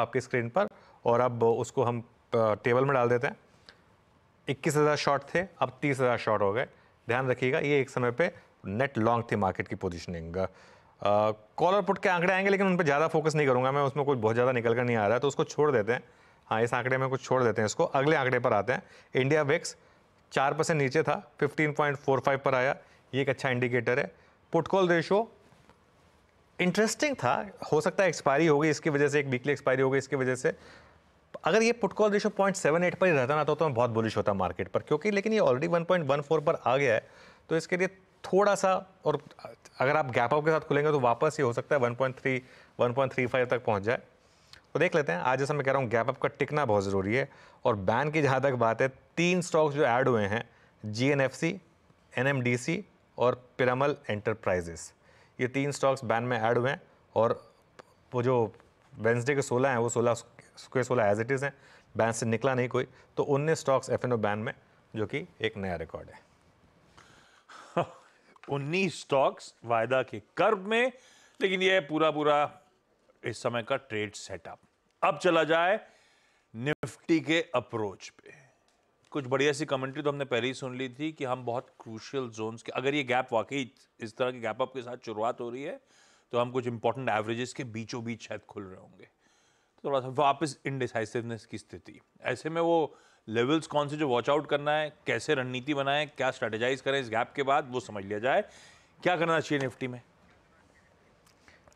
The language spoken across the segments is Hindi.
आपकी स्क्रीन पर और अब उसको हम टेबल में डाल देते हैं इक्कीस हज़ार शॉर्ट थे अब तीस हज़ार शॉर्ट हो गए ध्यान रखिएगा ये एक समय पे नेट लॉन्ग थी मार्केट की पोजिशनिंग कॉलर पुट के आंकड़े आएंगे लेकिन उन पर ज़्यादा फोकस नहीं करूँगा मैं उसमें कुछ बहुत ज़्यादा निकल कर नहीं आ रहा है तो उसको छोड़ देते हैं हाँ इस आंकड़े में कुछ छोड़ देते हैं इसको अगले आंकड़े पर आते हैं इंडिया वेक्स चार परसेंट नीचे था फिफ्टीन पॉइंट फोर फाइव पर आया ये एक अच्छा इंडिकेटर है पुटकॉल रेशो इंटरेस्टिंग था हो सकता है एक्सपायरी होगी इसकी वजह से एक वीकली एक्सपायरी होगी इसकी वजह से अगर ये put call ratio point seven eight पर ही रहता ना तो, तो मैं बहुत बुलिश होता मार्केट पर क्योंकि लेकिन ये already one point one four पर आ गया है तो इसके लिए थोड़ा सा और अगर आप गैप अप के साथ खुलेंगे तो वापस ही हो सकता है one point three one point three five तक पहुँच जाए तो देख लेते हैं आज जैसा मैं कह रहा हूँ गैप अप का टिकना बहुत ज़रूरी है और बैन की जहाँ तक बात है तीन स्टॉक्स जो ऐड हुए हैं G N F C N M D C और पिरामल एंटरप्राइजेस ये तीन स्टॉक्स बैन में ऐड हुए हैं और वो जो वेंसडे के सोलह हैं वो सोलह के सोलह एज इट इज़ हैं बैन से निकला नहीं कोई तो उन्नीस स्टॉक्स एफ बैन में जो कि एक नया रिकॉर्ड है उन्नीस स्टॉक्स वायदा के कर्ब में लेकिन यह पूरा पूरा इस समय का ट्रेड सेटअप अब चला जाए निफ्टी के अप्रोच पे कुछ बढ़िया सी कमेंट्री तो हमने पहले ही सुन ली थी कि हम बहुत क्रूशियल जोन्स के अगर ये गैप वाकई इस तरह के गैप अप के साथ शुरुआत हो रही है तो हम कुछ इंपॉर्टेंट एवरेजेस के बीचों बीच शायद खुल रहे होंगे तो थोड़ा सा वापस इनडिसाइसिवनेस की स्थिति ऐसे में वो लेवल्स कौन से जो वॉच आउट करना है कैसे रणनीति बनाएं क्या स्ट्रेटेजाइज करें इस गैप के बाद वो समझ लिया जाए क्या करना चाहिए निफ्टी में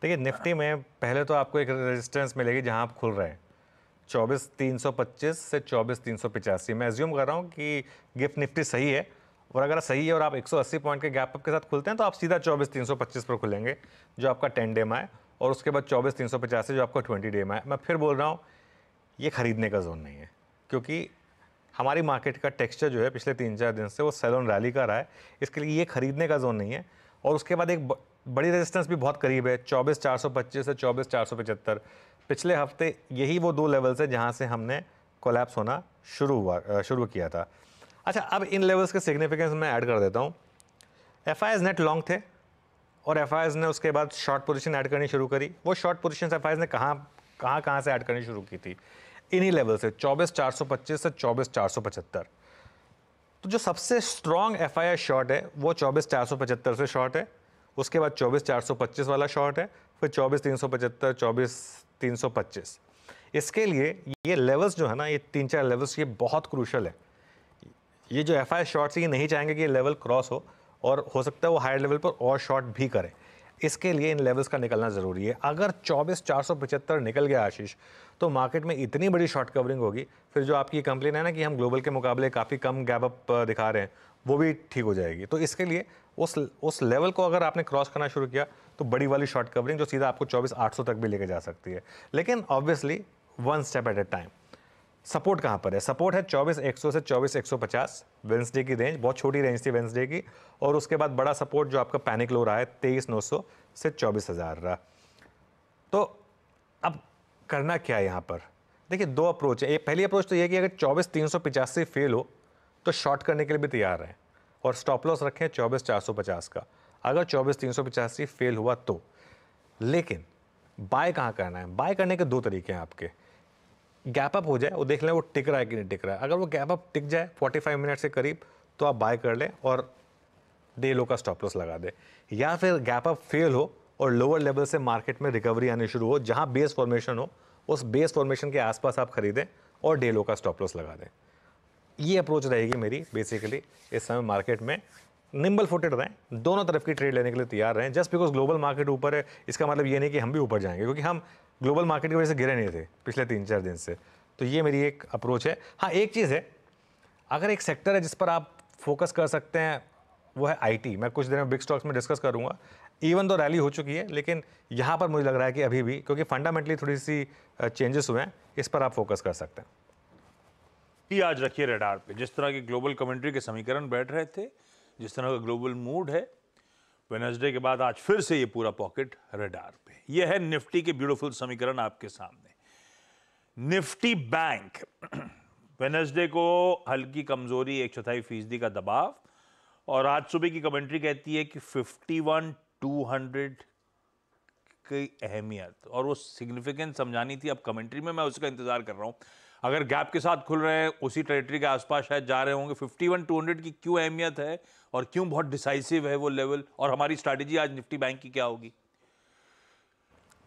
देखिए निफ्टी में पहले तो आपको एक रेजिस्टेंस मिलेगी जहां आप खुल रहे हैं चौबीस तीन सौ पच्चीस से चौबीस तीन सौ मैं एज्यूम कर रहा हूँ कि गिफ्ट निफ्टी सही है और अगर सही है और आप 180 पॉइंट के गैप अप के साथ खुलते हैं तो आप सीधा चौबीस तीन सौ पच्चीस पर खुलेंगे जो आपका टेन डे में है और उसके बाद चौबीस तीन सौ पचासी जो आपका ट्वेंटी डे में है मैं फिर बोल रहा हूँ ये ख़रीदने का जोन नहीं है क्योंकि हमारी मार्केट का टेक्सचर जो है पिछले तीन चार दिन से वो सेलोन रैली का रहा है इसके लिए ये ख़रीदने का जोन नहीं है और उसके बाद एक बड़ी रेजिस्टेंस भी बहुत करीब है चौबीस चार सौ पच्चीस से चौबीस चार सौ पचहत्तर पिछले हफ्ते यही वो दो लेवल्स हैं जहाँ से हमने कोलैप्स होना शुरू हुआ शुरू किया था अच्छा अब इन लेवल्स के सिग्निफिकेंस मैं ऐड कर देता हूँ एफ नेट लॉन्ग थे और एफ ने उसके बाद शॉर्ट पोजीशन ऐड करनी शुरू करी वो शॉर्ट पोजीशन एफ ने कहाँ कहाँ कहाँ से ऐड करनी शुरू की थी इन्हीं लेवल से चौबीस चार सौ पच्चीस से चौबीस चार सौ पचहत्तर तो जो सबसे स्ट्रॉन्ग एफ शॉर्ट है वो चौबीस चार सौ पचहत्तर से शॉर्ट है उसके बाद चौबीस चार सौ पच्चीस वाला शॉर्ट है फिर चौबीस तीन सौ पचहत्तर चौबीस तीन सौ पच्चीस इसके लिए ये लेवल्स जो है ना ये तीन चार लेवल्स ये बहुत क्रूशल है ये जो एफ आई शॉर्ट्स ये नहीं चाहेंगे कि ये लेवल क्रॉस हो और हो सकता है वो हायर लेवल पर और शॉर्ट भी करें इसके लिए इन लेवल्स का निकलना ज़रूरी है अगर चौबीस चार सौ पचहत्तर निकल गया आशीष तो मार्केट में इतनी बड़ी शॉर्ट कवरिंग होगी फिर जो आपकी कंप्लेन है ना कि हम ग्लोबल के मुकाबले काफ़ी कम गैप अप दिखा रहे हैं वो भी ठीक हो जाएगी तो इसके लिए उस उस लेवल को अगर आपने क्रॉस करना शुरू किया तो बड़ी वाली शॉर्ट कवरिंग जो सीधा आपको चौबीस आठ सौ तक भी लेके जा सकती है लेकिन obviously one step at a time support कहाँ पर है सपोर्ट है 24100 से 24150 वेंसडे की रेंज बहुत छोटी रेंज थी वेंसडे की और उसके बाद बड़ा सपोर्ट जो आपका पैनिक लो रहा है सौ से हज़ार रहा तो अब करना क्या है यहाँ पर देखिए दो अप्रोच है एक पहली अप्रोच तो ये कि अगर चौबीस तीन सौ पिचासी फेल हो तो शॉर्ट करने के लिए भी तैयार रहें और स्टॉप लॉस रखें चौबीस चार सौ पचास का अगर चौबीस तीन सौ पचासी फेल हुआ तो लेकिन बाय कहाँ करना है बाय करने के दो तरीके हैं आपके गैप अप हो जाए वो देख लें वो टिक रहा है कि नहीं टिक रहा है अगर वो गैप अप टिक जाए 45 मिनट से करीब तो आप बाय कर लें और डे लो का स्टॉप लॉस लगा दें या फिर गैप अप फेल हो और लोअर लेवल से मार्केट में रिकवरी आनी शुरू हो जहाँ बेस फॉर्मेशन हो उस बेस फॉर्मेशन के आसपास आप खरीदें और डे लो का स्टॉप लॉस लगा दें ये अप्रोच रहेगी मेरी बेसिकली इस समय मार्केट में निम्बल फुटेड रहें दोनों तरफ की ट्रेड लेने के लिए तैयार रहें जस्ट बिकॉज ग्लोबल मार्केट ऊपर है इसका मतलब ये नहीं कि हम भी ऊपर जाएंगे क्योंकि हम ग्लोबल मार्केट की वजह से गिरे नहीं थे पिछले तीन चार दिन से तो ये मेरी एक अप्रोच है हाँ एक चीज़ है अगर एक सेक्टर है जिस पर आप फोकस कर सकते हैं वो है आईटी मैं कुछ देर में बिग स्टॉक्स में डिस्कस करूंगा इवन तो रैली हो चुकी है लेकिन यहाँ पर मुझे लग रहा है कि अभी भी क्योंकि फंडामेंटली थोड़ी सी चेंजेस हुए हैं इस पर आप फोकस कर सकते हैं आज रखिए रेडार पे जिस तरह की ग्लोबल कमेंट्री के समीकरण बैठ रहे थे जिस तरह का ग्लोबल मूड है वेनजडे के बाद आज फिर से ये पूरा पॉकेट रडार पे ये है निफ्टी के ब्यूटीफुल समीकरण आपके सामने निफ्टी बैंक वेनसडे को हल्की कमजोरी एक चौथाई फीसदी का दबाव और आज सुबह की कमेंट्री कहती है कि टू हंड्रेड की अहमियत और वो सिग्निफिकेंस समझानी थी अब कमेंट्री में मैं उसका इंतज़ार कर रहा हूँ अगर गैप के साथ खुल रहे हैं उसी टेरिटरी के आसपास शायद जा रहे होंगे 51 200 की क्यों अहमियत है और क्यों बहुत डिसाइसिव है वो लेवल और हमारी स्ट्रैटेजी आज निफ्टी बैंक की क्या होगी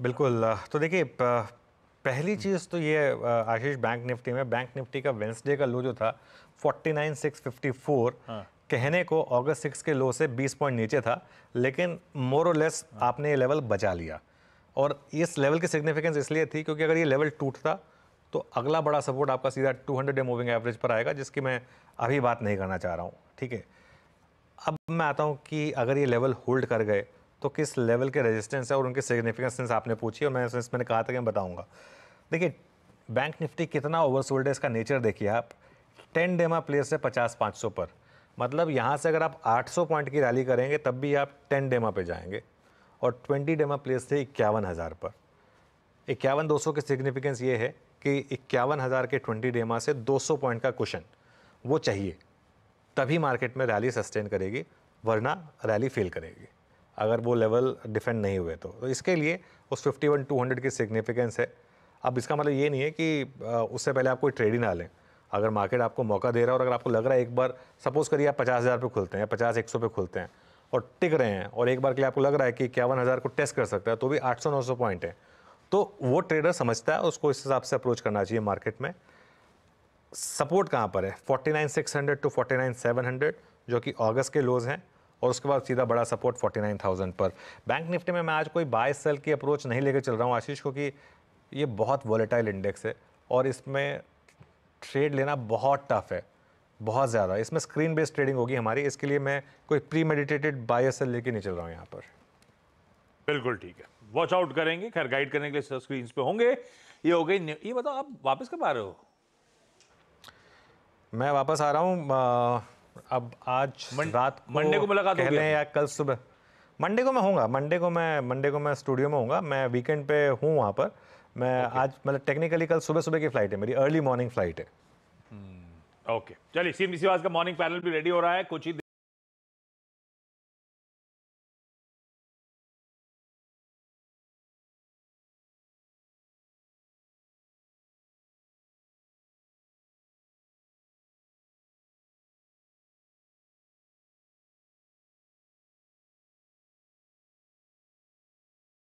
बिल्कुल तो देखिए पहली चीज़ तो ये आशीष बैंक निफ्टी में बैंक निफ्टी का वेंसडे का लो जो था 49,654 हाँ। कहने को अगस्त सिक्स के लो से 20 पॉइंट नीचे था लेकिन मोर और लेस आपने ये लेवल बचा लिया और इस लेवल की सिग्निफिकेंस इसलिए थी क्योंकि अगर ये लेवल टूटता तो अगला बड़ा सपोर्ट आपका सीधा 200 डे मूविंग एवरेज पर आएगा जिसकी मैं अभी बात नहीं करना चाह रहा हूँ ठीक है अब मैं आता हूँ कि अगर ये लेवल होल्ड कर गए तो किस लेवल के रेजिस्टेंस है और उनके सिग्निफिकेंस आपने पूछी और मैं मैंने कहा था कि मैं बताऊँगा देखिए बैंक निफ्टी कितना ओवर सोल्ड है इसका नेचर देखिए आप टेन डेमा प्लेस है पचास पाँच सौ पर मतलब यहाँ से अगर आप 800 पॉइंट की रैली करेंगे तब भी आप 10 डेमा पे जाएंगे और 20 डेमा प्लेस थे इक्यावन हज़ार पर इक्यावन दो सौ की सिग्निफिकेंस ये है कि इक्यावन हज़ार के ट्वेंटी डेमा से 200 पॉइंट का क्वेश्चन वो चाहिए तभी मार्केट में रैली सस्टेन करेगी वरना रैली फेल करेगी अगर वो लेवल डिफेंड नहीं हुए तो तो इसके लिए उस फिफ्टी वन टू हंड्रेड की सिग्निफिकेंस है अब इसका मतलब ये नहीं है कि उससे पहले आप कोई ट्रेड ही ना लें अगर मार्केट आपको मौका दे रहा है और अगर आपको लग रहा है एक बार सपोज़ करिए आप पचास हज़ार पे खुलते हैं पचास एक सौ पे खुलते हैं और टिक रहे हैं और एक बार के लिए आपको लग रहा है कि इक्यावन हज़ार को टेस्ट कर सकता है तो भी आठ सौ नौ सौ पॉइंट है तो वो ट्रेडर समझता है उसको इस हिसाब से अप्रोच करना चाहिए मार्केट में सपोर्ट कहाँ पर है forty nine six hundred to forty nine seven hundred जो कि अगस्त के लोज हैं और उसके बाद सीधा बड़ा सपोर्ट फोर्टी नाइन थाउजेंड पर बैंक निफ्टी में मैं आज कोई बाय सेल की अप्रोच नहीं लेकर चल रहा हूँ आशीष क्योंकि ये बहुत वॉलेटाइल इंडेक्स है और इसमें ट्रेड लेना बहुत टफ है बहुत ज़्यादा इसमें स्क्रीन बेस्ड ट्रेडिंग होगी हमारी इसके लिए मैं कोई प्री मेडिटेटेड बाय सेल लेके नहीं चल रहा हूँ यहाँ पर बिल्कुल ठीक है वॉच आउट करेंगे खैर गाइड करने के लिए स्क्रीन पे होंगे ये हो गई ये बताओ आप वापस कब आ रहे हो मैं वापस आ रहा हूँ अब आज रात मंडे को मुलाकात कह लें या कल सुबह मंडे को मैं होऊंगा मंडे को मैं मंडे को मैं स्टूडियो में होऊंगा मैं वीकेंड पे हूँ वहाँ पर मैं okay. आज मतलब टेक्निकली कल सुबह सुबह की फ्लाइट है मेरी अर्ली मॉर्निंग फ्लाइट है ओके hmm, चलिए सीएम सीवास का मॉर्निंग पैनल भी रेडी हो रहा है कुछ ही